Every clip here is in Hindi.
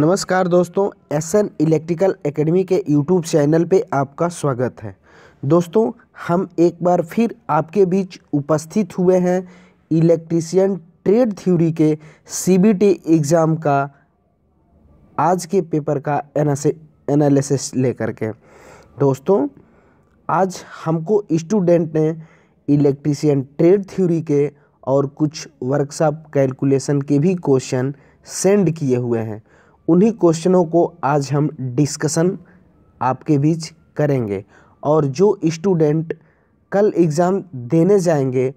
नमस्कार दोस्तों एस एन इलेक्ट्रिकल एकेडमी के यूट्यूब चैनल पे आपका स्वागत है दोस्तों हम एक बार फिर आपके बीच उपस्थित हुए हैं इलेक्ट्रीशियन ट्रेड थ्योरी के सीबीटी एग्ज़ाम का आज के पेपर का एनालिसिस लेकर के दोस्तों आज हमको स्टूडेंट ने इलेक्ट्रीशियन ट्रेड थ्योरी के और कुछ वर्कशॉप कैलकुलेशन के भी क्वेश्चन सेंड किए हुए हैं उन्हीं क्वेश्चनों को आज हम डिस्कशन आपके बीच करेंगे और जो स्टूडेंट कल एग्ज़ाम देने जाएंगे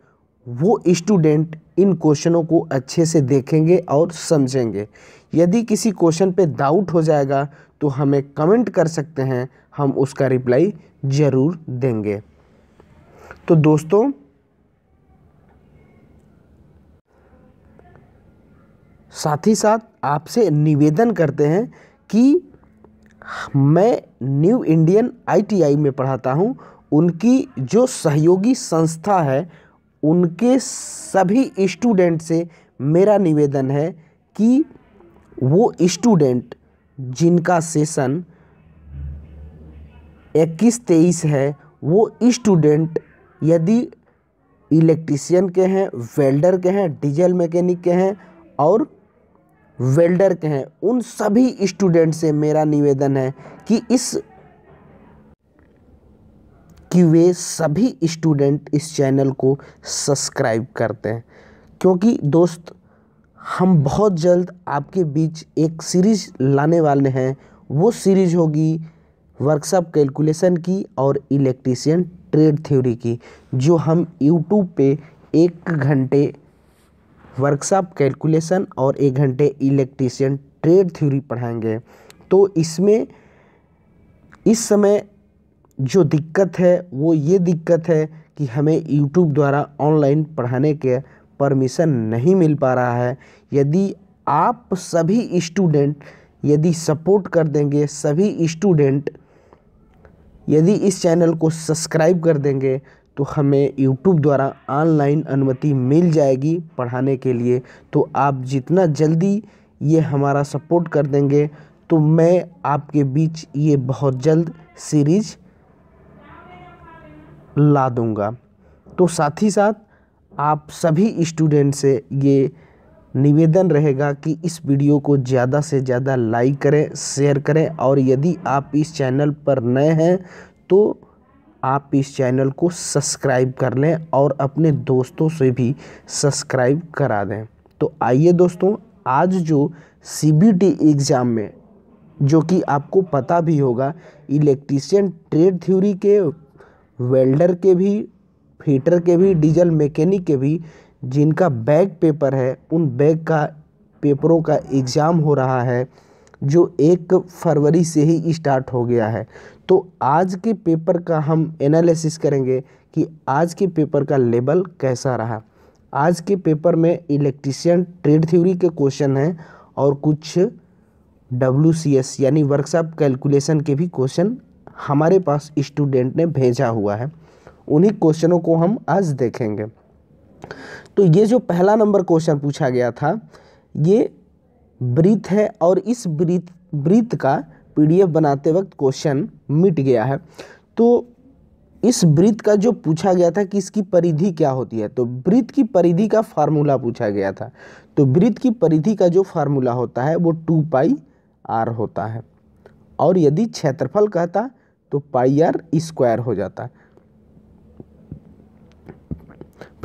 वो स्टूडेंट इन क्वेश्चनों को अच्छे से देखेंगे और समझेंगे यदि किसी क्वेश्चन पे डाउट हो जाएगा तो हमें कमेंट कर सकते हैं हम उसका रिप्लाई ज़रूर देंगे तो दोस्तों साथ ही साथ आपसे निवेदन करते हैं कि मैं न्यू इंडियन आईटीआई में पढ़ाता हूँ उनकी जो सहयोगी संस्था है उनके सभी स्टूडेंट से मेरा निवेदन है कि वो स्टूडेंट जिनका सेशन इक्कीस तेईस है वो स्टूडेंट यदि इलेक्ट्रीशियन के हैं वेल्डर के हैं डीजल मैकेनिक के हैं और वेल्डर के हैं उन सभी स्टूडेंट से मेरा निवेदन है कि इस कि वे सभी स्टूडेंट इस चैनल को सब्सक्राइब करते हैं क्योंकि दोस्त हम बहुत जल्द आपके बीच एक सीरीज लाने वाले हैं वो सीरीज होगी वर्कशॉप कैलकुलेशन की और इलेक्ट्रीशियन ट्रेड थ्योरी की जो हम यूट्यूब पे एक घंटे वर्कशॉप कैलकुलेसन और एक घंटे इलेक्ट्रीशियन ट्रेड थ्योरी पढ़ाएंगे तो इसमें इस समय जो दिक्कत है वो ये दिक्कत है कि हमें यूट्यूब द्वारा ऑनलाइन पढ़ाने के परमिशन नहीं मिल पा रहा है यदि आप सभी स्टूडेंट यदि सपोर्ट कर देंगे सभी स्टूडेंट यदि इस चैनल को सब्सक्राइब कर देंगे तो हमें यूट्यूब द्वारा ऑनलाइन अनुमति मिल जाएगी पढ़ाने के लिए तो आप जितना जल्दी ये हमारा सपोर्ट कर देंगे तो मैं आपके बीच ये बहुत जल्द सीरीज ला दूंगा तो साथ ही साथ आप सभी स्टूडेंट से ये निवेदन रहेगा कि इस वीडियो को ज़्यादा से ज़्यादा लाइक करें शेयर करें और यदि आप इस चैनल पर नए हैं तो आप इस चैनल को सब्सक्राइब कर लें और अपने दोस्तों से भी सब्सक्राइब करा दें तो आइए दोस्तों आज जो सी एग्ज़ाम में जो कि आपको पता भी होगा इलेक्ट्रीशियन ट्रेड थ्योरी के वेल्डर के भी फीटर के भी डीजल मैकेनिक के भी जिनका बैक पेपर है उन बैक का पेपरों का एग्ज़ाम हो रहा है जो एक फरवरी से ही स्टार्ट हो गया है तो आज के पेपर का हम एनालिसिस करेंगे कि आज के पेपर का लेवल कैसा रहा आज के पेपर में इलेक्ट्रिशियन ट्रेड थ्योरी के क्वेश्चन हैं और कुछ डब्ल्यू यानी वर्कशॉप कैलकुलेशन के भी क्वेश्चन हमारे पास स्टूडेंट ने भेजा हुआ है उन्हीं क्वेश्चनों को हम आज देखेंगे तो ये जो पहला नंबर क्वेश्चन पूछा गया था ये ब्रीथ है और इस ब्रीथ ब्रीथ का पीडीएफ बनाते वक्त क्वेश्चन मिट गया है तो इस वृत्त का जो पूछा गया था कि इसकी परिधि क्या होती है तो वृत्त की परिधि का फार्मूला पूछा गया था तो वृत्त की परिधि का जो फार्मूला होता है वो टू पाई आर होता है और यदि क्षेत्रफल कहता तो पाई आर स्क्वायर हो जाता है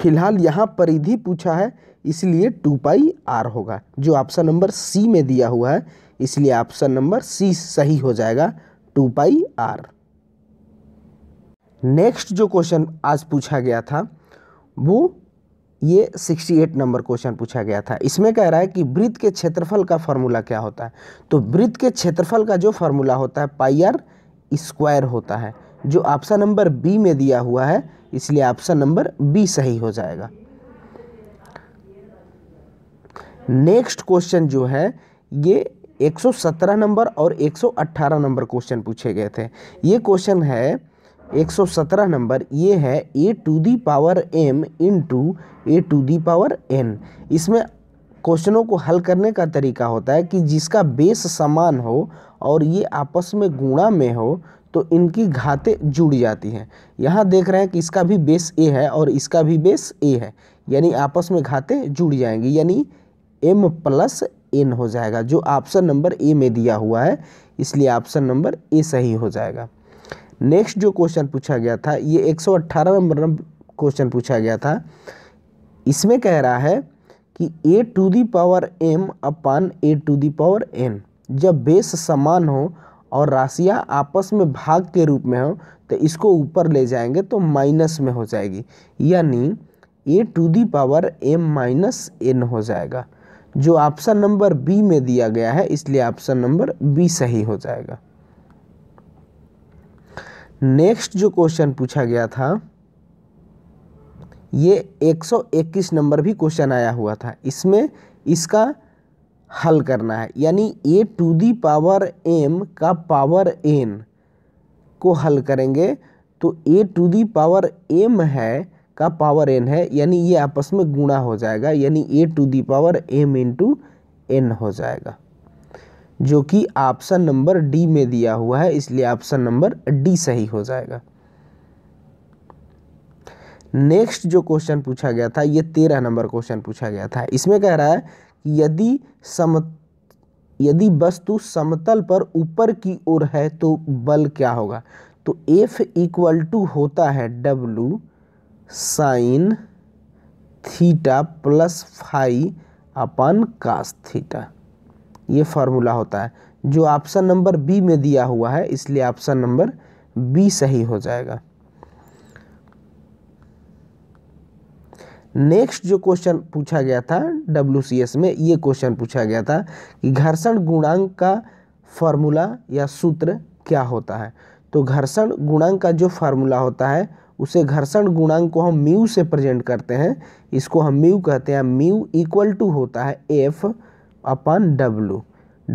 फिलहाल यहाँ परिधि पूछा है इसलिए टू पाई आर होगा जो ऑप्शन नंबर सी में दिया हुआ है इसलिए ऑप्शन नंबर सी सही हो जाएगा टू पाई आर नेक्स्ट जो क्वेश्चन आज पूछा गया था वो ये 68 नंबर क्वेश्चन पूछा गया था इसमें कह रहा है कि वृत्त के क्षेत्रफल का फॉर्मूला क्या होता है तो वृत्त के क्षेत्रफल का जो फॉर्मूला होता है पाई आर स्क्वायर होता है जो ऑप्शन नंबर बी में दिया हुआ है इसलिए ऑप्शन नंबर बी सही हो जाएगा नेक्स्ट क्वेश्चन जो है ये 117 नंबर और 118 नंबर क्वेश्चन पूछे गए थे ये क्वेश्चन है 117 नंबर ये है A to the power M into A to the power N इसमें क्वेश्चनों को हल करने का तरीका होता है कि जिसका बेस समान हो और ये आपस में गुणा में हो तो इनकी घातें जुड़ जाती हैं यहाँ देख रहे हैं कि इसका भी बेस ए है और इसका भी बेस ए है यानी आपस में घातें जुड़ जाएंगी यानी एम प्लस एन हो जाएगा जो ऑप्शन नंबर ए में दिया हुआ है इसलिए ऑप्शन नंबर ए सही हो जाएगा नेक्स्ट जो क्वेश्चन पूछा गया था ये 118 नंबर क्वेश्चन पूछा गया था इसमें कह रहा है कि A to the power M upon A to the power N जब बेस समान हो और राशियाँ आपस में भाग के रूप में हो तो इसको ऊपर ले जाएंगे तो माइनस में हो जाएगी यानी A to the power M minus N हो जाएगा जो ऑप्शन नंबर बी में दिया गया है इसलिए ऑप्शन नंबर बी सही हो जाएगा नेक्स्ट जो क्वेश्चन पूछा गया था ये 121 नंबर भी क्वेश्चन आया हुआ था इसमें इसका हल करना है यानी A to the power M का पावर एन को हल करेंगे तो A to the power M है का पावर एन है यानी ये आपस में गुणा हो जाएगा यानी A to the power M into N हो जाएगा जो कि ऑप्शन नंबर डी में दिया हुआ है इसलिए ऑप्शन नंबर डी सही हो जाएगा नेक्स्ट जो क्वेश्चन पूछा गया था ये तेरह नंबर क्वेश्चन पूछा गया था इसमें कह रहा है कि यदि सम यदि वस्तु समतल पर ऊपर की ओर है तो बल क्या होगा तो एफ इक्वल टू होता है W sine theta plus phi upon cos theta ये फार्मूला होता है जो ऑप्शन नंबर बी में दिया हुआ है इसलिए ऑप्शन नंबर बी सही हो जाएगा नेक्स्ट जो क्वेश्चन पूछा गया था डब्ल्यू में ये क्वेश्चन पूछा गया था कि घर्षण गुणांक का फार्मूला या सूत्र क्या होता है तो घर्षण गुणांक का जो फार्मूला होता है उसे घर्षण गुणांक को हम म्यू से प्रेजेंट करते हैं इसको हम म्यू कहते हैं म्यू इक्वल टू होता है एफ अपन डब्लू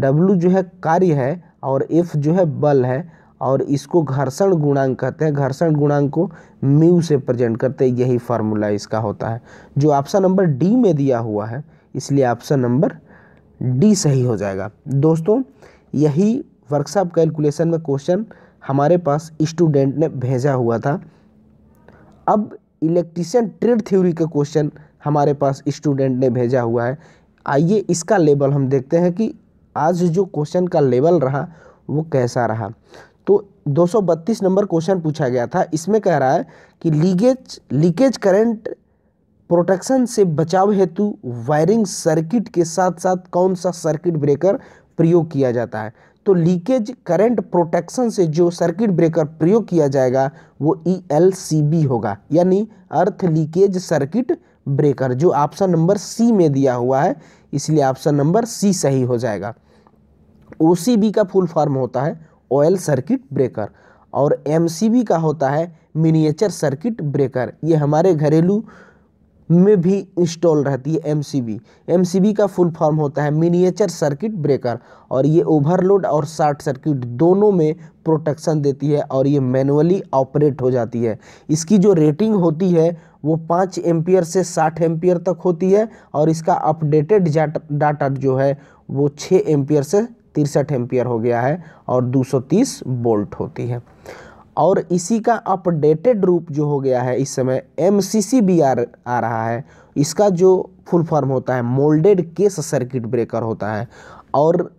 डब्लू जो है कार्य है और एफ जो है बल है और इसको घर्षण गुणांक कहते हैं घर्षण गुणांक को म्यू से प्रेजेंट करते हैं यही फार्मूला इसका होता है जो ऑप्शन नंबर डी में दिया हुआ है इसलिए ऑप्शन नंबर डी सही हो जाएगा दोस्तों यही वर्कशॉप कैलकुलेशन में क्वेश्चन हमारे पास स्टूडेंट ने भेजा हुआ था अब इलेक्ट्रीशियन ट्रेड थ्योरी का क्वेश्चन हमारे पास स्टूडेंट ने भेजा हुआ है आइए इसका लेवल हम देखते हैं कि आज जो क्वेश्चन का लेवल रहा वो कैसा रहा तो 232 नंबर क्वेश्चन पूछा गया था इसमें कह रहा है कि लीकेज लीकेज करंट प्रोटेक्शन से बचाव हेतु वायरिंग सर्किट के साथ साथ कौन सा सर्किट ब्रेकर प्रयोग किया जाता है तो लीकेज करंट प्रोटेक्शन से जो सर्किट ब्रेकर प्रयोग किया जाएगा वो ई एल सी बी होगा यानी अर्थ लीकेज सर्किट ब्रेकर जो ऑप्शन नंबर सी में दिया हुआ है इसलिए ऑप्शन नंबर सी सही हो जाएगा ओ का फुल फॉर्म होता है ऑयल सर्किट ब्रेकर और एम का होता है मिनिएचर सर्किट ब्रेकर ये हमारे घरेलू में भी इंस्टॉल रहती है एमसीबी एमसीबी का फुल फॉर्म होता है मिनिएचर सर्किट ब्रेकर और ये ओवरलोड और शॉर्ट सर्किट दोनों में प्रोटेक्शन देती है और ये मैनुअली ऑपरेट हो जाती है इसकी जो रेटिंग होती है वो पाँच एम्पियर से साठ एम्पियर तक होती है और इसका अपडेटेड डाटा जो है वो छः एम्पियर से तिरसठ एम्पियर हो गया है और तीस वोल्ट होती है और इसी का अपडेटेड रूप जो हो गया है इस समय एम सी आ रहा है इसका जो फुल फॉर्म होता है मोल्डेड केस सर्किट ब्रेकर होता है और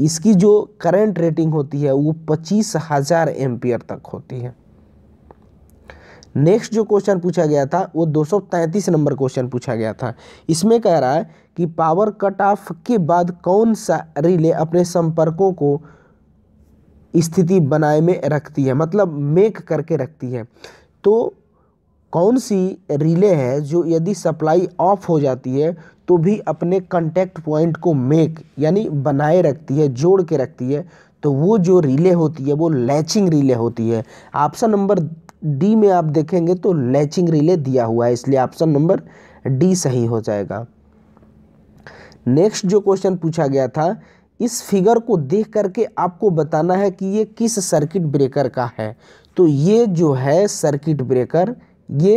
इसकी जो करंट रेटिंग होती है वो पच्चीस हज़ार एम्पियर तक होती है नेक्स्ट जो क्वेश्चन पूछा गया था वो 233 नंबर क्वेश्चन पूछा गया था इसमें कह रहा है कि पावर कट ऑफ के बाद कौन सा रिले अपने संपर्कों को स्थिति बनाए में रखती है मतलब मेक करके रखती है तो कौन सी रिले है जो यदि सप्लाई ऑफ हो जाती है तो भी अपने कंटेक्ट पॉइंट को मेक यानी बनाए रखती है जोड़ के रखती है तो वो जो रिले होती है वो लैचिंग रिले होती है ऑप्शन नंबर डी में आप देखेंगे तो लैचिंग रिले दिया हुआ है इसलिए ऑप्शन नंबर डी सही हो जाएगा नेक्स्ट जो क्वेश्चन पूछा गया था इस फिगर को देख करके आपको बताना है कि ये किस सर्किट ब्रेकर का है तो ये जो है सर्किट ब्रेकर ये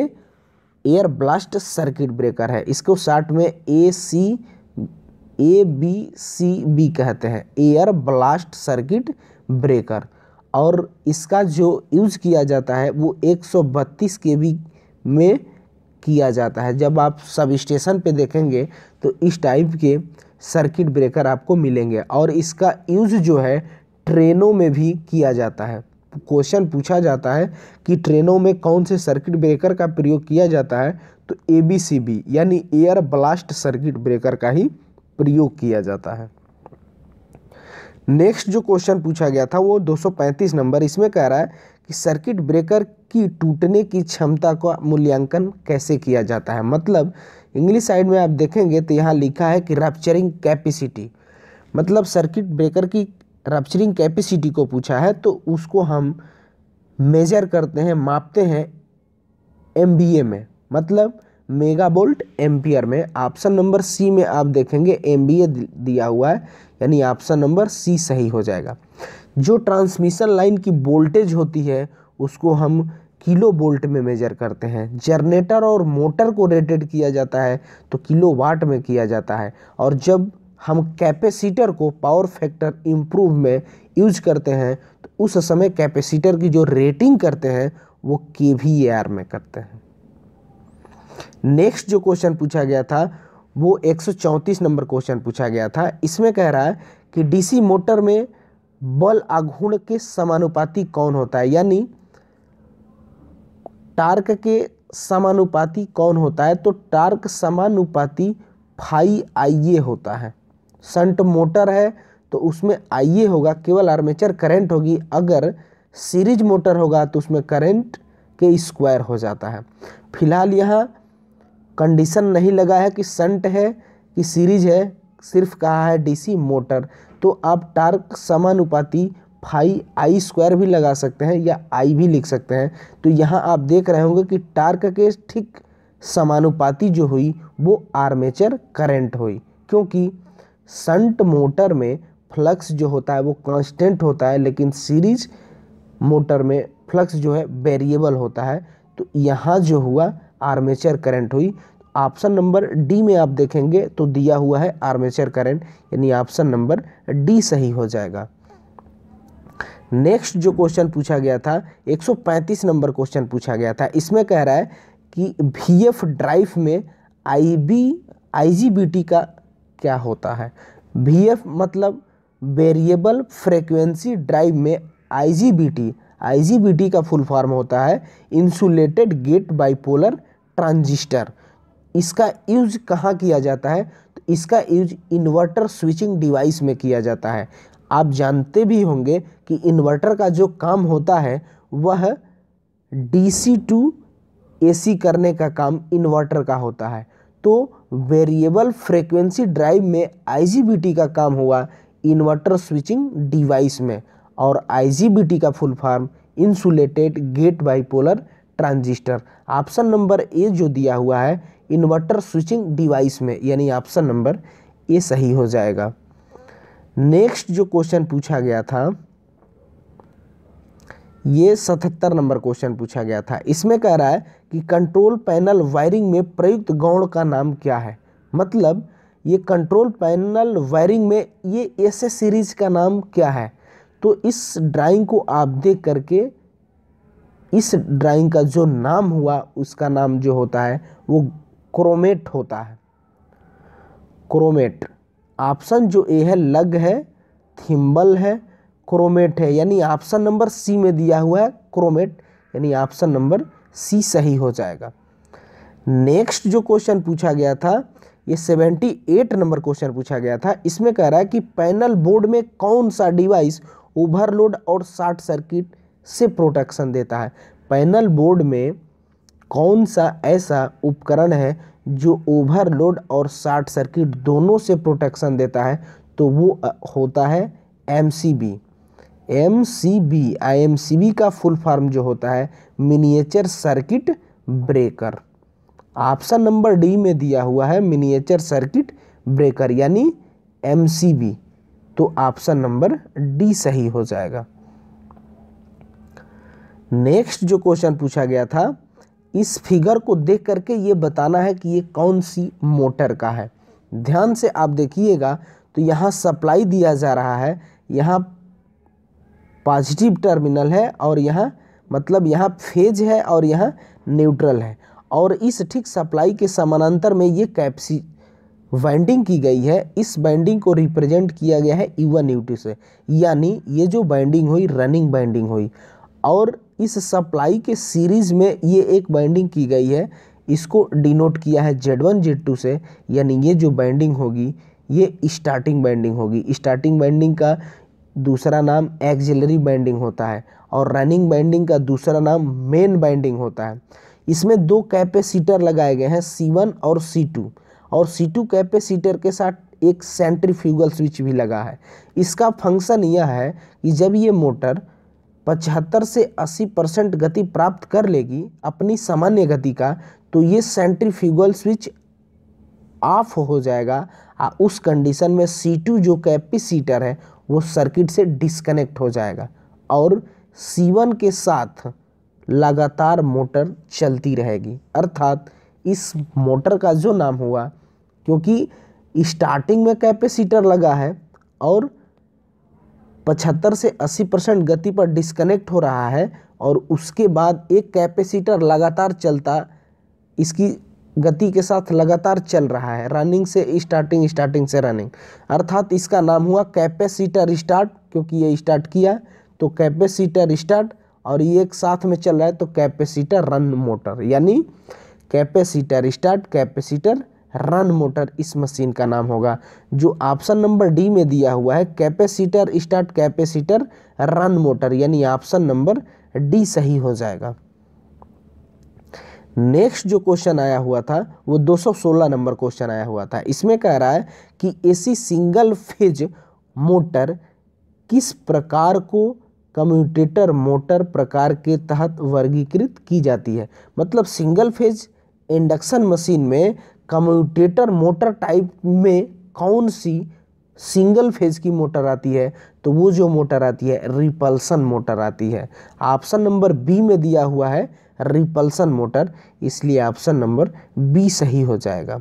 एयर ब्लास्ट सर्किट ब्रेकर है इसको शार्ट में ए सी ए बी सी बी कहते हैं एयर ब्लास्ट सर्किट ब्रेकर और इसका जो यूज़ किया जाता है वो 132 केवी में किया जाता है जब आप सब स्टेशन पे देखेंगे तो इस टाइप के सर्किट ब्रेकर आपको मिलेंगे और इसका यूज़ जो है ट्रेनों में भी किया जाता है क्वेश्चन पूछा जाता है कि ट्रेनों में कौन से सर्किट ब्रेकर का प्रयोग किया जाता है तो ए बी सी बी यानी एयर ब्लास्ट सर्किट ब्रेकर का ही प्रयोग किया जाता है नेक्स्ट जो क्वेश्चन पूछा गया था वो 235 नंबर इसमें कह रहा है कि सर्किट ब्रेकर की टूटने की क्षमता का मूल्यांकन कैसे किया जाता है मतलब इंग्लिश साइड में आप देखेंगे तो यहाँ लिखा है कि रैप्चरिंग कैपेसिटी मतलब सर्किट ब्रेकर की रैप्चरिंग कैपेसिटी को पूछा है तो उसको हम मेजर करते हैं मापते हैं एम में मतलब मेगा बोल्ट एम्पियर में ऑप्शन नंबर सी में आप देखेंगे एम दिया हुआ है यानी ऑप्शन नंबर सी सही हो जाएगा जो ट्रांसमिशन लाइन की वोल्टेज होती है उसको हम किलो वोल्ट में मेजर करते हैं जनरेटर और मोटर को रेटेड किया जाता है तो किलो वाट में किया जाता है और जब हम कैपेसिटर को पावर फैक्टर इम्प्रूव में यूज करते हैं तो उस समय कैपेसिटर की जो रेटिंग करते हैं वो के वी आर में करते हैं नेक्स्ट जो क्वेश्चन पूछा गया था वो 134 नंबर क्वेश्चन पूछा गया था इसमें कह रहा है कि डीसी मोटर में बल आघूर्ण के समानुपाती कौन होता है यानी टार्क के समानुपाती कौन होता है तो टार्क समानुपाती फाई आई ए होता है संट मोटर है तो उसमें आई ए होगा केवल आर्मेचर करंट होगी अगर सीरीज मोटर होगा तो उसमें करंट के स्क्वायर हो जाता है फिलहाल यहाँ कंडीशन नहीं लगा है कि संट है कि सीरीज है सिर्फ कहा है डीसी मोटर तो आप टार्क समानुपाती फाई आई स्क्वायर भी लगा सकते हैं या आई भी लिख सकते हैं तो यहाँ आप देख रहे होंगे कि टार्क के ठीक समानुपाती जो हुई वो आर्मेचर करंट हुई क्योंकि संट मोटर में फ्लक्स जो होता है वो कांस्टेंट होता है लेकिन सीरीज मोटर में फ्लक्स जो है वेरिएबल होता है तो यहाँ जो हुआ आर्मेचर करंट हुई ऑप्शन नंबर डी में आप देखेंगे तो दिया हुआ है आर्मेचर करंट यानी ऑप्शन नंबर डी सही हो जाएगा नेक्स्ट जो क्वेश्चन पूछा गया था 135 नंबर क्वेश्चन पूछा गया था इसमें कह रहा है कि वी ड्राइव में आई बी आई का क्या होता है वी मतलब वेरिएबल फ्रीक्वेंसी ड्राइव में आई टी का फुल फॉर्म होता है इंसुलेटेड गेट बाइपोलर ट्रांजिस्टर इसका यूज कहाँ किया जाता है तो इसका यूज इन्वर्टर स्विचिंग डिवाइस में किया जाता है आप जानते भी होंगे कि इन्वर्टर का जो काम होता है वह डीसी टू एसी करने का काम इन्वर्टर का होता है तो वेरिएबल फ्रीक्वेंसी ड्राइव में आईजीबीटी का काम हुआ इन्वर्टर स्विचिंग डिवाइस में और आईजीबीटी का full form insulated gate bipolar transistor option number A जो दिया हुआ है इन्वर्टर स्विचिंग डिवाइस में यानी ऑप्शन नंबर ए सही हो जाएगा नेक्स्ट जो क्वेश्चन पूछा गया था ये सतहत्तर नंबर क्वेश्चन पूछा गया था इसमें कह रहा है कि कंट्रोल पैनल वायरिंग में प्रयुक्त गौण का नाम क्या है मतलब ये कंट्रोल पैनल वायरिंग में ये एस सीरीज का नाम क्या है तो इस ड्राइंग को आप देख करके इस ड्राइंग का जो नाम हुआ उसका नाम जो होता है वो क्रोमेट होता है क्रोमेट ऑप्शन जो ए है लग है थिम्बल है क्रोमेट है यानी ऑप्शन नंबर सी में दिया हुआ है क्रोमेट यानी ऑप्शन नंबर सी सही हो जाएगा नेक्स्ट जो क्वेश्चन पूछा गया था ये सेवेंटी एट नंबर क्वेश्चन पूछा गया था इसमें कह रहा है कि पैनल बोर्ड में कौन सा डिवाइस ओवरलोड और शॉर्ट सर्किट से प्रोटेक्शन देता है पैनल बोर्ड में कौन सा ऐसा उपकरण है जो ओवरलोड और शॉर्ट सर्किट दोनों से प्रोटेक्शन देता है तो वो होता है M C B M C B I M C B का फुल फॉर्म जो होता है miniature circuit breaker option number D में दिया हुआ है मिनिएचर सर्किट ब्रेकर यानी एम सी बी तो ऑप्शन नंबर डी सही हो जाएगा नेक्स्ट जो क्वेश्चन पूछा गया था इस फिगर को देख करके ये बताना है कि ये कौन सी मोटर का है ध्यान से आप देखिएगा तो यहाँ सप्लाई दिया जा रहा है यहाँ पॉजिटिव टर्मिनल है और यहाँ मतलब यहाँ फेज है और यहाँ न्यूट्रल है और इस ठीक सप्लाई के समानांतर में ये कैप्सी वाइंडिंग की गई है इस बाइंडिंग को रिप्रेजेंट किया गया है युवा यूटी से यानी ये जो बाइंडिंग हुई रनिंग बाइंडिंग हुई और इस सप्लाई के सीरीज में ये एक बाइंडिंग की गई है इसको डिनोट किया है जेड वन जेड टू से यानी ये जो बाइंडिंग होगी ये स्टार्टिंग बाइंडिंग होगी स्टार्टिंग बाइंडिंग का दूसरा नाम एक्जिलरी बाइंडिंग होता है और रनिंग बाइंडिंग का दूसरा नाम मेन बाइंडिंग होता है इसमें दो कैपेसिटर लगाए गए हैं वन और टू और C2 कैपेसिटर के साथ एक सेंट्रीफ्यूगल स्विच भी लगा है इसका फंक्शन यह है कि जब ये मोटर पचहत्तर से 80 परसेंट गति प्राप्त कर लेगी अपनी सामान्य गति का तो ये सेंट्रीफ्यूगल स्विच ऑफ हो जाएगा आ, उस कंडीशन में सी टू जो कैपेसिटर है वो सर्किट से डिस्कनेक्ट हो जाएगा और सी वन के साथ लगातार मोटर चलती रहेगी अर्थात इस मोटर का जो नाम हुआ क्योंकि स्टार्टिंग में कैपेसिटर लगा है और पचहत्तर से अस्सी परसेंट गति पर डिस्कनेक्ट हो रहा है और उसके बाद एक कैपेसिटर लगातार चलता इसकी गति के साथ लगातार चल रहा है रनिंग से स्टार्टिंग स्टार्टिंग से रनिंग अर्थात इसका नाम हुआ कैपेसिटर स्टार्ट क्योंकि ये स्टार्ट किया तो कैपेसिटर स्टार्ट और ये एक साथ में चल रहा है तो कैपेसिटर रन मोटर यानी capacitor start capacitor run motor इस मशीन का नाम होगा जो ऑप्शन नंबर डी में दिया हुआ है capacitor start capacitor run motor यानी ऑप्शन नंबर डी सही हो जाएगा नेक्स्ट जो क्वेश्चन आया हुआ था वो 216 नंबर क्वेश्चन आया हुआ था इसमें कह रहा है कि एसी सिंगल फेज मोटर किस प्रकार को कम्यूटेटर मोटर प्रकार के तहत वर्गीकृत की जाती है मतलब सिंगल फेज इंडक्शन मशीन में कम्यूटेटर मोटर टाइप में कौन सी सिंगल फेज की मोटर आती है तो वो जो मोटर आती है रिपल्सन मोटर आती है ऑप्शन नंबर बी में दिया हुआ है रिपल्सन मोटर इसलिए ऑप्शन नंबर बी सही हो जाएगा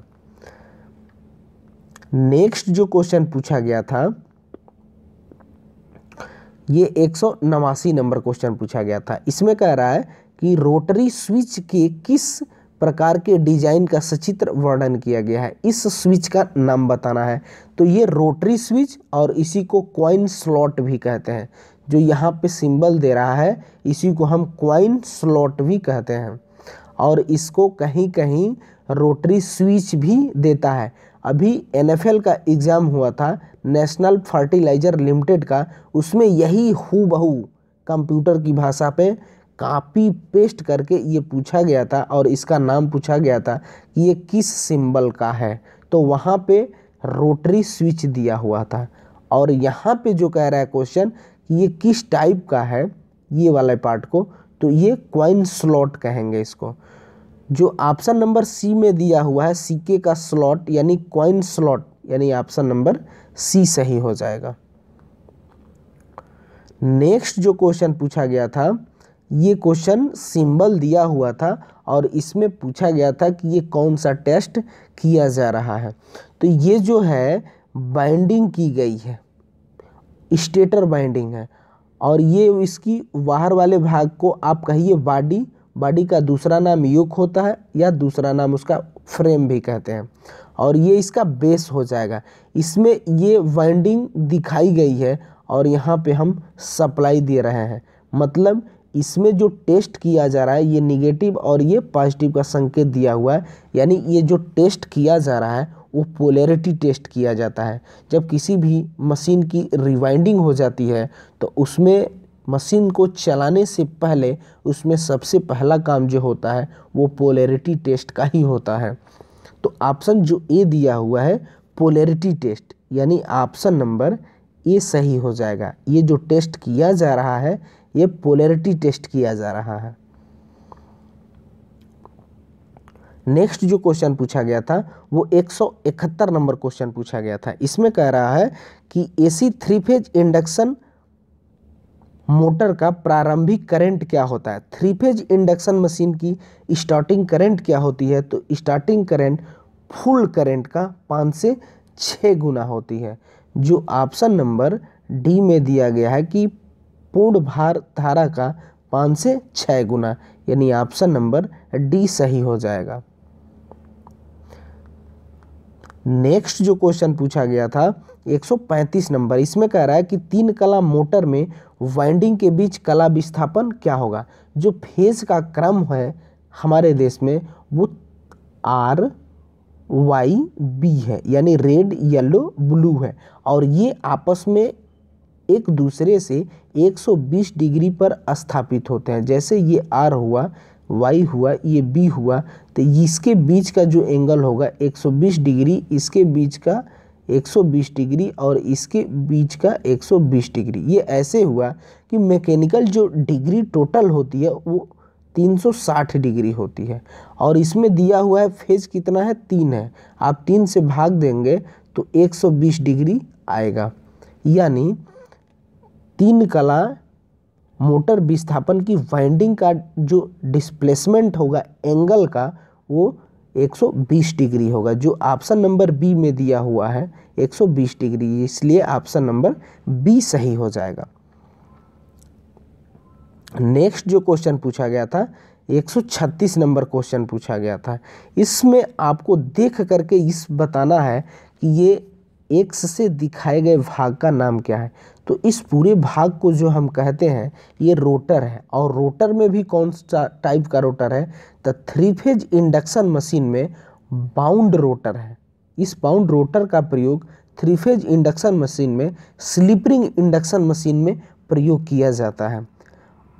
नेक्स्ट जो क्वेश्चन पूछा गया था ये एक नंबर क्वेश्चन पूछा गया था इसमें कह रहा है कि रोटरी स्विच के किस प्रकार के डिजाइन का सचित्र वर्णन किया गया है इस स्विच का नाम बताना है तो ये रोटरी स्विच और इसी को क्वाइन स्लॉट भी कहते हैं जो यहाँ पे सिंबल दे रहा है इसी को हम क्वाइन स्लॉट भी कहते हैं और इसको कहीं कहीं रोटरी स्विच भी देता है अभी एनएफएल का एग्ज़ाम हुआ था नेशनल फर्टिलाइज़र लिमिटेड का उसमें यही हु बहू कंप्यूटर की भाषा पे कापी पेस्ट करके ये पूछा गया था और इसका नाम पूछा गया था कि ये किस सिंबल का है तो वहाँ पे रोटरी स्विच दिया हुआ था और यहाँ पे जो कह रहा है क्वेश्चन कि ये किस टाइप का है ये वाले पार्ट को तो ये क्वाइन स्लॉट कहेंगे इसको जो ऑप्शन नंबर सी में दिया हुआ है सीके का स्लॉट यानी क्वाइन स्लॉट यानी ऑप्शन नंबर सी सही हो जाएगा नेक्स्ट जो क्वेश्चन पूछा गया था ये क्वेश्चन सिंबल दिया हुआ था और इसमें पूछा गया था कि ये कौन सा टेस्ट किया जा रहा है तो ये जो है बाइंडिंग की गई है स्टेटर बाइंडिंग है और ये इसकी बाहर वाले भाग को आप कहिए बॉडी बॉडी का दूसरा नाम युग होता है या दूसरा नाम उसका फ्रेम भी कहते हैं और ये इसका बेस हो जाएगा इसमें ये वाइंडिंग दिखाई गई है और यहाँ पे हम सप्लाई दे रहे हैं मतलब इसमें जो टेस्ट किया जा रहा है ये निगेटिव और ये पॉजिटिव का संकेत दिया हुआ है यानी ये जो टेस्ट किया जा रहा है वो पोलैरिटी टेस्ट किया जाता है जब किसी भी मशीन की रिवाइंडिंग हो जाती है तो उसमें मशीन को चलाने से पहले उसमें सबसे पहला काम जो होता है वो पोलैरिटी टेस्ट का ही होता है तो ऑप्शन जो ए दिया हुआ है पोलैरिटी टेस्ट यानी ऑप्शन नंबर ए सही हो जाएगा ये जो टेस्ट किया जा रहा है ये पोलैरिटी टेस्ट किया जा रहा है नेक्स्ट जो क्वेश्चन पूछा गया था वो 171 नंबर क्वेश्चन पूछा गया था इसमें कह रहा है कि AC three phase induction motor का प्रारंभिक करंट क्या होता है थ्री फेज इंडक्शन मशीन की स्टार्टिंग करंट क्या होती है तो स्टार्टिंग करंट फुल करंट का पाँच से छः गुना होती है जो ऑप्शन नंबर डी में दिया गया है कि पूर्ण भार धारा का पाँच से छः गुना यानी ऑप्शन नंबर डी सही हो जाएगा नेक्स्ट जो क्वेश्चन पूछा गया था 135 नंबर इसमें कह रहा है कि तीन कला मोटर में वाइंडिंग के बीच कला विस्थापन क्या होगा जो फेज का क्रम है हमारे देश में वो आर वाई बी है यानी रेड येलो ब्लू है और ये आपस में एक दूसरे से 120 डिग्री पर स्थापित होते हैं जैसे ये आर हुआ वाई हुआ ये बी हुआ तो इसके बीच का जो एंगल होगा 120 डिग्री इसके बीच का 120 डिग्री और इसके बीच का 120 डिग्री ये ऐसे हुआ कि मैकेनिकल जो डिग्री टोटल होती है वो 360 डिग्री होती है और इसमें दिया हुआ है फेज कितना है तीन है आप तीन से भाग देंगे तो 120 डिग्री आएगा यानी तीन कला मोटर विस्थापन की वाइंडिंग का जो डिस्प्लेसमेंट होगा एंगल का वो 120 डिग्री होगा जो ऑप्शन नंबर बी में दिया हुआ है 120 डिग्री इसलिए ऑप्शन नंबर बी सही हो जाएगा नेक्स्ट जो क्वेश्चन पूछा गया था 136 नंबर क्वेश्चन पूछा गया था इसमें आपको देख करके इस बताना है कि ये एक्स से दिखाए गए भाग का नाम क्या है तो इस पूरे भाग को जो हम कहते हैं ये रोटर है और रोटर में भी कौन सा टाइप का रोटर है तो थ्री फेज इंडक्शन मशीन में बाउंड रोटर है इस बाउंड रोटर का प्रयोग थ्री फेज इंडक्शन मशीन में स्लिपरिंग इंडक्शन मशीन में प्रयोग किया जाता है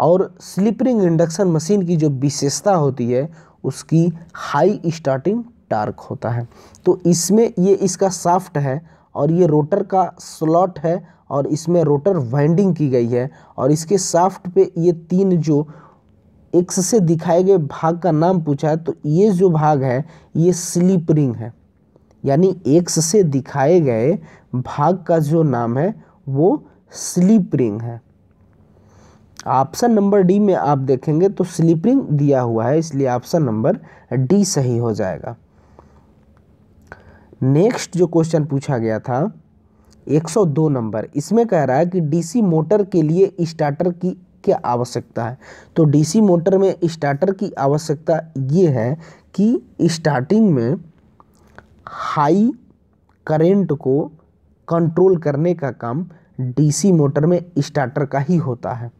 और स्लीपरिंग इंडक्शन मशीन की जो विशेषता होती है उसकी हाई स्टार्टिंग टार्क होता है तो इसमें ये इसका साफ्ट है और ये रोटर का स्लॉट है और इसमें रोटर वाइंडिंग की गई है और इसके साफ्ट पे ये तीन जो एक्स से दिखाए गए भाग का नाम पूछा है तो ये जो भाग है ये स्लिप रिंग है यानी एक्स से दिखाए गए भाग का जो नाम है वो स्लिप रिंग है ऑप्शन नंबर डी में आप देखेंगे तो स्लिप रिंग दिया हुआ है इसलिए ऑप्शन नंबर डी सही हो जाएगा नेक्स्ट जो क्वेश्चन पूछा गया था 102 नंबर इसमें कह रहा है कि डीसी मोटर के लिए स्टार्टर की क्या आवश्यकता है तो डीसी मोटर में स्टार्टर की आवश्यकता ये है कि स्टार्टिंग में हाई करंट को कंट्रोल करने का काम डीसी मोटर में स्टार्टर का ही होता है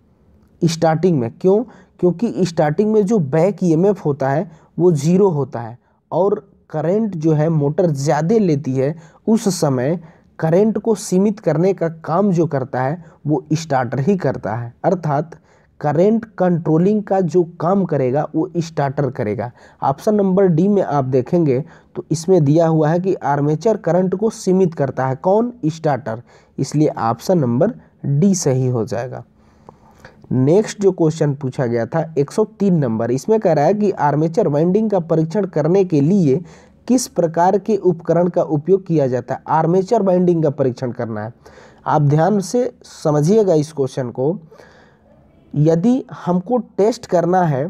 स्टार्टिंग में क्यों क्योंकि स्टार्टिंग में जो बैक ईएमएफ होता है वो ज़ीरो होता है और करंट जो है मोटर ज़्यादा लेती है उस समय करंट को सीमित करने का काम जो करता है वो स्टार्टर ही करता है अर्थात करेंट कंट्रोलिंग का जो काम करेगा वो स्टार्टर करेगा ऑप्शन नंबर डी में आप देखेंगे तो इसमें दिया हुआ है कि आर्मेचर करंट को सीमित करता है कौन स्टार्टर इसलिए ऑप्शन नंबर डी सही हो जाएगा नेक्स्ट जो क्वेश्चन पूछा गया था 103 नंबर इसमें कह रहा है कि आर्मेचर वाइंडिंग का परीक्षण करने के लिए किस प्रकार के उपकरण का उपयोग किया जाता है आर्मेचर बाइंडिंग का परीक्षण करना है आप ध्यान से समझिएगा इस क्वेश्चन को यदि हमको टेस्ट करना है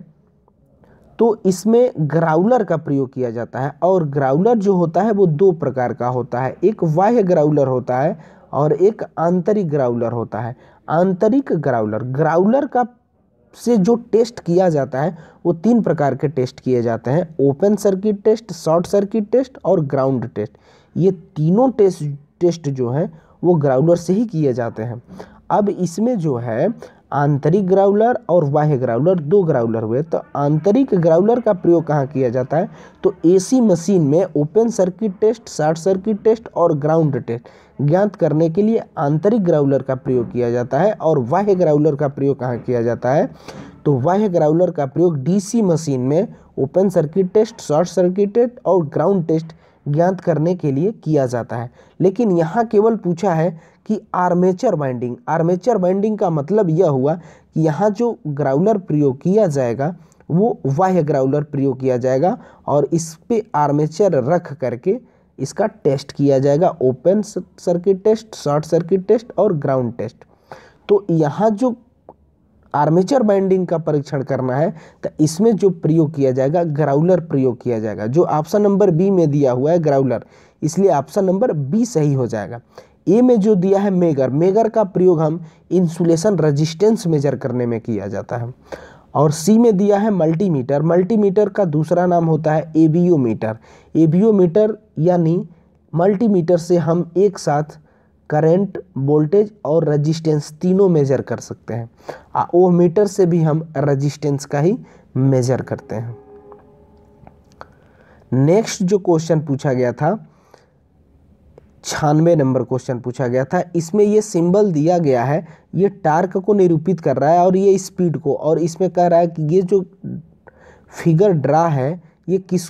तो इसमें ग्राउलर का प्रयोग किया जाता है और ग्राउलर जो होता है वो दो प्रकार का होता है एक बाह्य ग्राउलर होता है और एक आंतरिक ग्राउलर होता है आंतरिक ग्राउलर ग्राउलर का से जो टेस्ट किया जाता है वो तीन प्रकार के टेस्ट किए जाते हैं open circuit test short circuit test और ग्राउंड टेस्ट ये तीनों टेस्ट टेस्ट जो हैं वो ग्राउलर से ही किए जाते हैं अब इसमें जो है आंतरिक ग्राउलर और बाह्य ग्राउलर दो ग्राउलर हुए तो आंतरिक ग्राउलर का प्रयोग कहाँ किया जाता है तो एसी मशीन में open circuit test short circuit test और ग्राउंड टेस्ट ज्ञात करने के लिए आंतरिक ग्राउलर का प्रयोग किया जाता है और वाह्य ग्राउलर का प्रयोग कहाँ किया जाता है तो वाह्य ग्राउलर का प्रयोग डीसी मशीन में open circuit test short circuit और ग्राउंड टेस्ट ज्ञात करने के लिए किया जाता है लेकिन यहाँ केवल पूछा है कि आर्मेचर बाइंडिंग आर्मेचर बाइंडिंग का मतलब यह हुआ कि यहाँ जो ग्राउलर प्रयोग किया जाएगा वो वाह्य ग्राउलर प्रयोग किया जाएगा और इस पर आर्मेचर रख करके इसका टेस्ट किया जाएगा open circuit test short circuit test और ग्राउंड टेस्ट तो यहाँ जो आर्मेचर बाइंडिंग का परीक्षण करना है तो इसमें जो प्रयोग किया जाएगा ग्राउलर प्रयोग किया जाएगा जो ऑप्शन नंबर बी में दिया हुआ है ग्राउलर इसलिए ऑप्शन नंबर बी सही हो जाएगा ए में जो दिया है मेगर मेगर का प्रयोग हम इंसुलेशन रजिस्टेंस मेजर करने में किया जाता है और सी में दिया है मल्टीमीटर मल्टीमीटर का दूसरा नाम होता है एबीओमीटर एबीओमीटर यानी मल्टीमीटर से हम एक साथ करंट वोल्टेज और रेजिस्टेंस तीनों मेजर कर सकते हैं ओह मीटर से भी हम रेजिस्टेंस का ही मेजर करते हैं नेक्स्ट जो क्वेश्चन पूछा गया था छानवे नंबर क्वेश्चन पूछा गया था इसमें यह सिंबल दिया गया है ये टार्क को निरूपित कर रहा है और ये स्पीड को और इसमें कह रहा है कि ये जो फिगर ड्रा है ये किस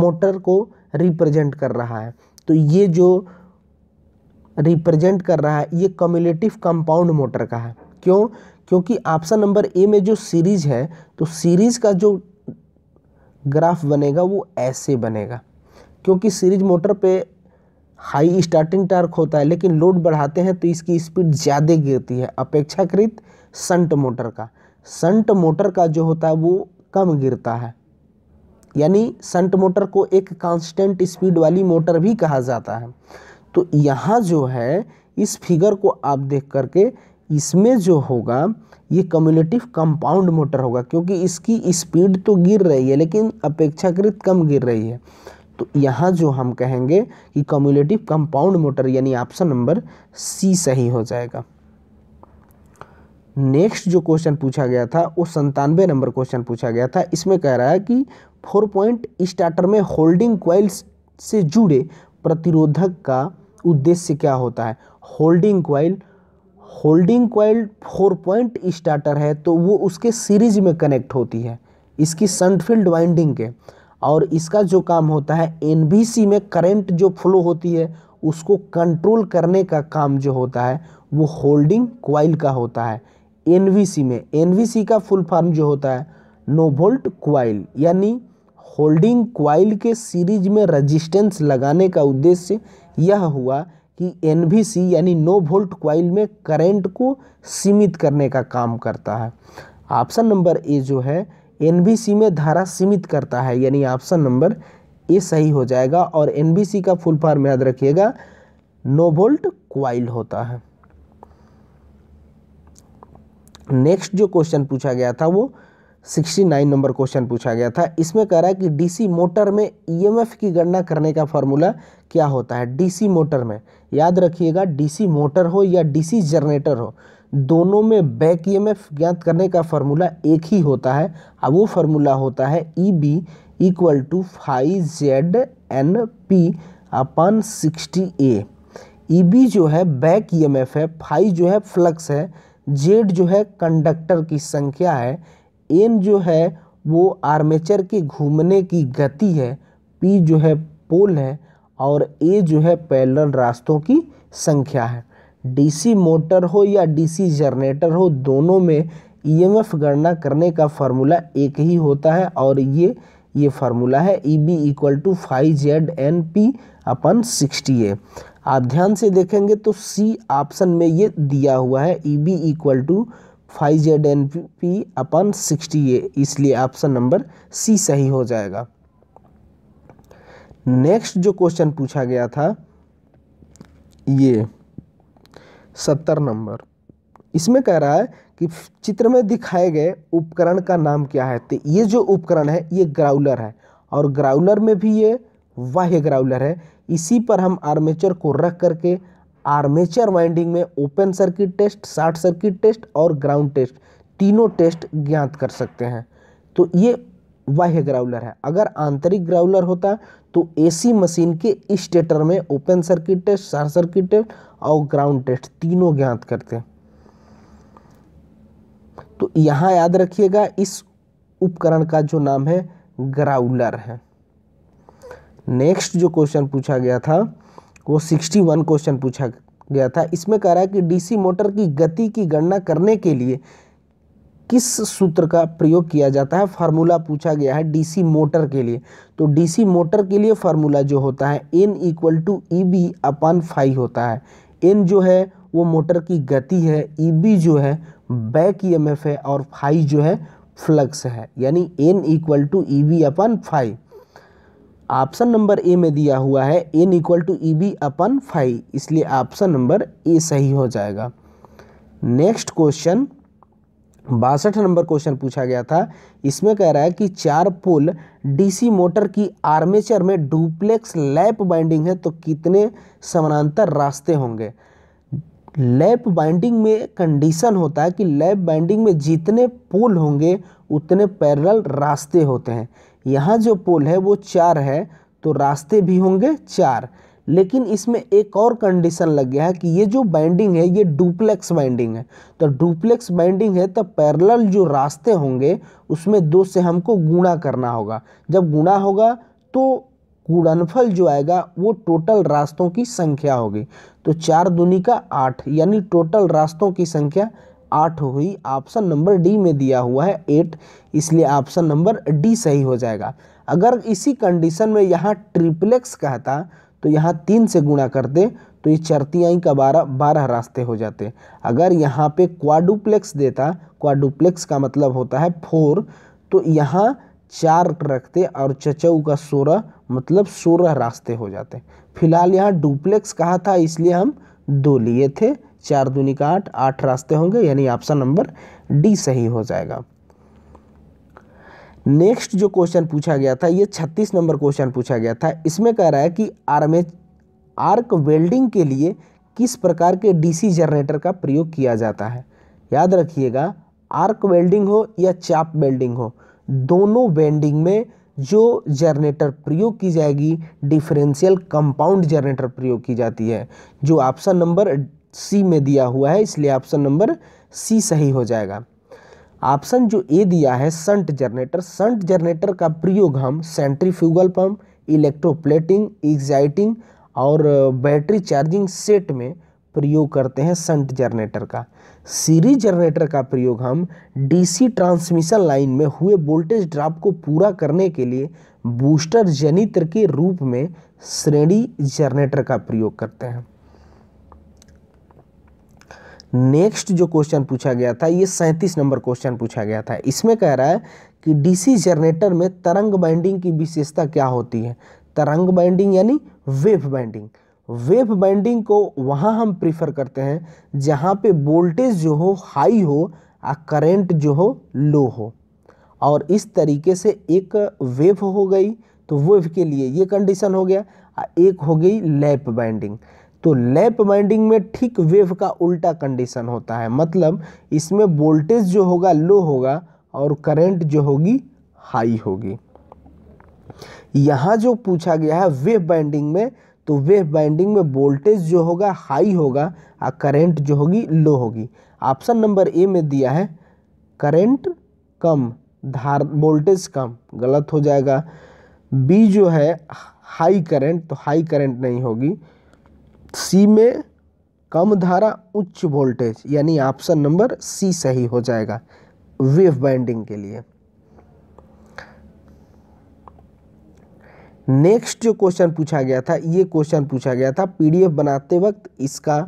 मोटर को रिप्रेजेंट कर रहा है तो ये जो रिप्रेजेंट कर रहा है ये कम्युलेटिव कंपाउंड मोटर का है क्यों क्योंकि ऑप्शन नंबर ए में जो सीरीज है तो सीरीज का जो ग्राफ बनेगा वो ऐसे बनेगा क्योंकि सीरीज मोटर पे हाई स्टार्टिंग टार्क होता है लेकिन लोड बढ़ाते हैं तो इसकी स्पीड ज़्यादा गिरती है अपेक्षाकृत संट मोटर का संट मोटर का जो होता है वो कम गिरता है यानी संट मोटर को एक कांस्टेंट स्पीड वाली मोटर भी कहा जाता है तो यहाँ जो है इस फिगर को आप देख करके इसमें जो होगा ये कम्युलेटिव कंपाउंड मोटर होगा क्योंकि इसकी स्पीड तो गिर रही है लेकिन अपेक्षाकृत कम गिर रही है तो यहाँ जो हम कहेंगे कि कम्युलेटिव कंपाउंड मोटर यानी ऑप्शन नंबर सी सही हो जाएगा नेक्स्ट जो क्वेश्चन पूछा गया था वो संतानवे नंबर क्वेश्चन पूछा गया था इसमें कह रहा है कि फोर पॉइंट स्टार्टर में होल्डिंग क्वाइल्स से जुड़े प्रतिरोधक का उद्देश्य क्या होता है holding coil holding coil four point starter है तो वो उसके सीरीज में कनेक्ट होती है इसकी सनफील्ड वाइंडिंग के और इसका जो काम होता है एनबीसी में करंट जो फ्लो होती है उसको कंट्रोल करने का काम जो होता है वो होल्डिंग क्वाइल का होता है एनवीसी में एनवीसी का फुल फॉर्म जो होता है नो वोल्ट क्वाइल यानी होल्डिंग क्वाइल के सीरीज में रेजिस्टेंस लगाने का उद्देश्य यह हुआ कि एनवीसी यानी नो वोल्ट क्वाइल में करंट को सीमित करने का काम करता है ऑप्शन नंबर ए जो है एनबीसी में धारा सीमित करता है यानी ऑप्शन नंबर ए सही हो जाएगा और एनबीसी का फुल फॉर्म याद रखिएगा नो वोल्ट क्वाइल होता है नेक्स्ट जो क्वेश्चन पूछा गया था वो 69 नंबर क्वेश्चन पूछा गया था इसमें कह रहा है कि डीसी मोटर में ईएमएफ e की गणना करने का फॉर्मूला क्या होता है डीसी मोटर में याद रखिएगा डीसी मोटर हो या डीसी जनरेटर हो दोनों में बैक ई e ज्ञात करने का फार्मूला एक ही होता है अब वो फार्मूला होता है E B equal to phi Z N P upon sixty A E B जो है बैक ई e है फाइव जो है फ्लक्स है जेड जो है कंडक्टर की संख्या है एन जो है वो आर्मेचर के घूमने की गति है पी जो है पोल है और ए जो है पैरल रास्तों की संख्या है डीसी मोटर हो या डीसी जनरेटर हो दोनों में ईएमएफ e गणना करने का फार्मूला एक ही होता है और ये ये फार्मूला है E B equal to phi Z N P upon sixty A आप ध्यान से देखेंगे तो सी ऑप्शन में ये दिया हुआ है E B equal to phi Z N P upon sixty A इसलिए ऑप्शन नंबर सी सही हो जाएगा नेक्स्ट जो क्वेश्चन पूछा गया था ये सत्तर नंबर इसमें कह रहा है कि चित्र में दिखाए गए उपकरण का नाम क्या है तो ये जो उपकरण है ये ग्राउलर है और ग्राउलर में भी ये वाह्य ग्राउलर है इसी पर हम आर्मेचर को रख करके आर्मेचर वाइंडिंग में open circuit test short circuit test और ग्राउंड टेस्ट तीनों टेस्ट ज्ञात कर सकते हैं तो ये बाह्य ग्राउलर है अगर आंतरिक ग्राउलर होता तो एसी मशीन के स्टेटर में open circuit test short circuit test और ग्राउंड टेस्ट तीनों ज्ञात करते हैं तो यहां याद रखिएगा इस उपकरण का जो नाम है ग्राउलर है नेक्स्ट जो क्वेश्चन पूछा गया था वो सिक्सटी वन क्वेश्चन पूछा गया था इसमें कह रहा है कि डीसी मोटर की गति की गणना करने के लिए किस सूत्र का प्रयोग किया जाता है फार्मूला पूछा गया है डीसी मोटर के लिए तो डीसी मोटर के लिए फार्मूला जो होता है N equal to E B upon phi होता है एन जो है वो मोटर की गति है ई e बी जो है बैक ई एम एफ है और फाइव जो है फ्लक्स है यानी N equal to E B upon phi option number A में दिया हुआ है N equal to E B upon phi इसलिए ऑप्शन नंबर ए सही हो जाएगा नेक्स्ट क्वेश्चन बासठ नंबर क्वेश्चन पूछा गया था इसमें कह रहा है कि चार पुल डीसी मोटर की आर्मेचर में डुप्लेक्स लैप बाइंडिंग है तो कितने समानांतर रास्ते होंगे लैप बाइंडिंग में कंडीशन होता है कि लैप बाइंडिंग में जितने पोल होंगे उतने पैरल रास्ते होते हैं यहाँ जो पोल है वो चार है तो रास्ते भी होंगे चार लेकिन इसमें एक और कंडीशन लग गया है कि ये जो बाइंडिंग है ये डुप्लेक्स बाइंडिंग है तो डुप्लेक्स बाइंडिंग है तो पैरेलल जो रास्ते होंगे उसमें दो से हमको गुणा करना होगा जब गुणा होगा तो गुणनफल जो आएगा वो टोटल रास्तों की संख्या होगी तो चार दूनी का आठ यानी टोटल रास्तों की संख्या आठ हुई ऑप्शन नंबर डी में दिया हुआ है एट इसलिए ऑप्शन नंबर डी सही हो जाएगा अगर इसी कंडीशन में यहाँ ट्रिप्लेक्स कहता तो यहाँ तीन से गुणा करते तो ये चरतियाई का बारह बारह रास्ते हो जाते अगर यहाँ पे क्वाडुप्लेक्स देता क्वाडुप्लेक्स का मतलब होता है फोर तो यहाँ चार रखते और चचऊ का सोलह मतलब सोलह रास्ते हो जाते फिलहाल यहाँ डुप्लेक्स कहा था इसलिए हम दो लिए थे चार दूनी का आठ आठ रास्ते होंगे यानी ऑप्शन नंबर डी सही हो जाएगा नेक्स्ट जो क्वेश्चन पूछा गया था ये छत्तीस नंबर क्वेश्चन पूछा गया था इसमें कह रहा है कि आर्मे आर्क वेल्डिंग के लिए किस प्रकार के डीसी जनरेटर का प्रयोग किया जाता है याद रखिएगा आर्क वेल्डिंग हो या चाप वेल्डिंग हो दोनों वेल्डिंग में जो जनरेटर प्रयोग की जाएगी डिफरेंशियल कंपाउंड जनरेटर प्रयोग की जाती है जो ऑप्शन नंबर सी में दिया हुआ है इसलिए ऑप्शन नंबर सी सही हो जाएगा ऑप्शन जो ए दिया है संट जनरेटर संट जनरेटर का प्रयोग हम सेंट्रीफ्यूगल पंप इलेक्ट्रोप्लेटिंग एग्जाइटिंग और बैटरी चार्जिंग सेट में प्रयोग करते हैं संट जनरेटर का सीरीज जनरेटर का प्रयोग हम डीसी ट्रांसमिशन लाइन में हुए वोल्टेज ड्रॉप को पूरा करने के लिए बूस्टर जनित्र के रूप में श्रेणी जनरेटर का प्रयोग करते हैं नेक्स्ट जो क्वेश्चन पूछा गया था ये सैंतीस नंबर क्वेश्चन पूछा गया था इसमें कह रहा है कि डीसी जनरेटर में तरंग बाइंडिंग की विशेषता क्या होती है तरंग बाइंडिंग यानी वेव बाइंडिंग वेव बाइंडिंग को वहाँ हम प्रीफर करते हैं जहाँ पे वोल्टेज जो हो हाई हो और करेंट जो हो लो हो और इस तरीके से एक वेव हो गई तो वेव के लिए ये कंडीशन हो गया एक हो गई लैप बाइंडिंग तो लैप वाइंडिंग में ठीक वेव का उल्टा कंडीशन होता है मतलब इसमें वोल्टेज जो होगा लो होगा और करंट जो होगी हाई होगी यहाँ जो पूछा गया है वेव बाइंडिंग में तो वेव बाइंडिंग में वोल्टेज जो होगा हाई होगा और करंट जो होगी लो होगी ऑप्शन नंबर ए में दिया है करंट कम धार वोल्टेज कम गलत हो जाएगा बी जो है हाई करंट तो हाई करंट नहीं होगी सी में कम धारा उच्च वोल्टेज यानी ऑप्शन नंबर सी सही हो जाएगा वेव बाइंडिंग के लिए नेक्स्ट जो क्वेश्चन पूछा गया था ये क्वेश्चन पूछा गया था पीडीएफ बनाते वक्त इसका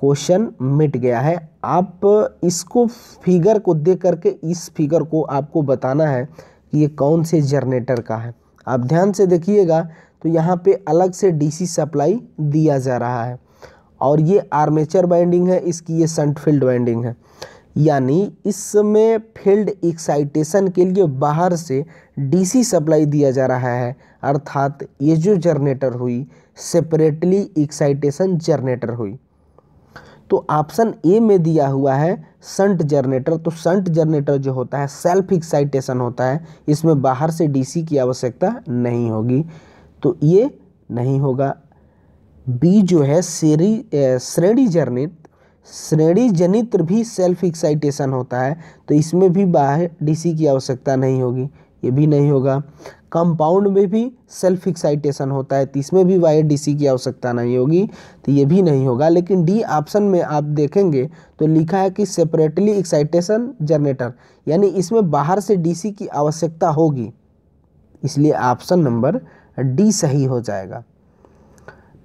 क्वेश्चन मिट गया है आप इसको फिगर को देख करके इस फिगर को आपको बताना है कि ये कौन से जनरेटर का है आप ध्यान से देखिएगा तो यहाँ पे अलग से डीसी सप्लाई दिया जा रहा है और ये आर्मेचर बाइंडिंग है इसकी ये सन्ट फील्ड बाइंडिंग है यानी इसमें फील्ड एक्साइटेशन के लिए बाहर से डीसी सप्लाई दिया जा रहा है अर्थात ये जो जनरेटर हुई सेपरेटली एक्साइटेशन जनरेटर हुई तो ऑप्शन ए में दिया हुआ है संट जनरेटर तो संट जनरेटर जो होता है सेल्फ एक्साइटेशन होता है इसमें बाहर से डीसी की आवश्यकता नहीं होगी तो ये नहीं होगा बी जो है श्रेणी श्रेणी जनित श्रेणी जनित भी सेल्फ एक्साइटेशन होता है तो इसमें भी बाहर डीसी की आवश्यकता नहीं होगी ये भी नहीं होगा कंपाउंड में भी सेल्फ एक्साइटेशन होता है तो इसमें भी वायर डीसी की आवश्यकता नहीं होगी तो ये भी नहीं होगा लेकिन डी ऑप्शन में आप देखेंगे तो लिखा है कि सेपरेटली एक्साइटेशन जनरेटर यानी इसमें बाहर से डीसी की आवश्यकता होगी इसलिए ऑप्शन नंबर डी सही हो जाएगा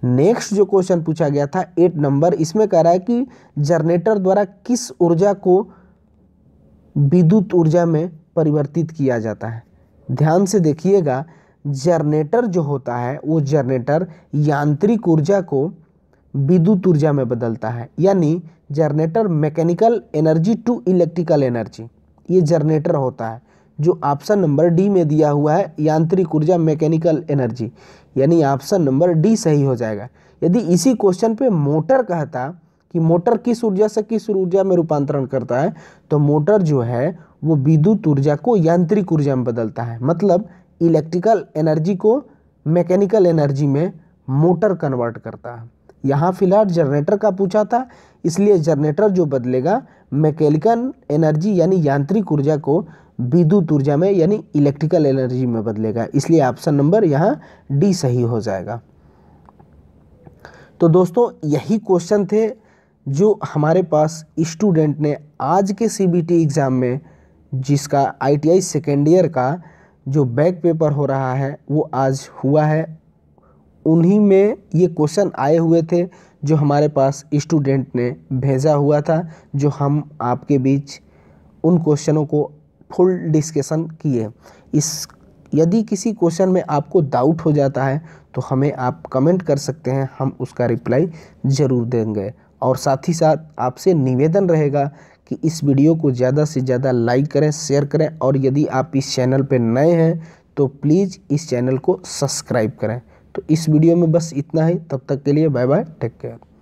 नेक्स्ट जो क्वेश्चन पूछा गया था एट नंबर इसमें कह रहा है कि जनरेटर द्वारा किस ऊर्जा को विद्युत ऊर्जा में परिवर्तित किया जाता है ध्यान से देखिएगा जनरेटर जो होता है वो जनरेटर यांत्रिक ऊर्जा को विद्युत ऊर्जा में बदलता है यानी generator mechanical energy to electrical energy ये जनरेटर होता है जो ऑप्शन नंबर डी में दिया हुआ है यांत्रिक ऊर्जा मैकेनिकल एनर्जी यानी ऑप्शन नंबर डी सही हो जाएगा यदि इसी क्वेश्चन पे मोटर कहता कि मोटर किस ऊर्जा से किस ऊर्जा में रूपांतरण करता है तो मोटर जो है वो विद्युत ऊर्जा को यांत्रिक ऊर्जा में बदलता है मतलब इलेक्ट्रिकल एनर्जी को मैकेनिकल एनर्जी में मोटर कन्वर्ट करता है यहाँ फिलहाल जनरेटर का पूछा था इसलिए जनरेटर जो बदलेगा मैकेनिकल एनर्जी यानी यांत्रिक ऊर्जा को विद्युत ऊर्जा में यानी इलेक्ट्रिकल एनर्जी में बदलेगा इसलिए ऑप्शन नंबर यहाँ डी सही हो जाएगा तो दोस्तों यही क्वेश्चन थे जो हमारे पास स्टूडेंट ने आज के सीबीटी एग्ज़ाम में जिसका आईटीआई सेकेंड ईयर का जो बैक पेपर हो रहा है वो आज हुआ है उन्हीं में ये क्वेश्चन आए हुए थे जो हमारे पास स्टूडेंट ने भेजा हुआ था जो हम आपके बीच उन क्वेश्चनों को फुल डिस्कशन किए इस यदि किसी क्वेश्चन में आपको डाउट हो जाता है तो हमें आप कमेंट कर सकते हैं हम उसका रिप्लाई ज़रूर देंगे और साथ ही साथ आपसे निवेदन रहेगा कि इस वीडियो को ज़्यादा से ज़्यादा लाइक करें शेयर करें और यदि आप इस चैनल पर नए हैं तो प्लीज़ इस चैनल को सब्सक्राइब करें तो इस वीडियो में बस इतना ही तब तक के लिए बाय बाय टेक केयर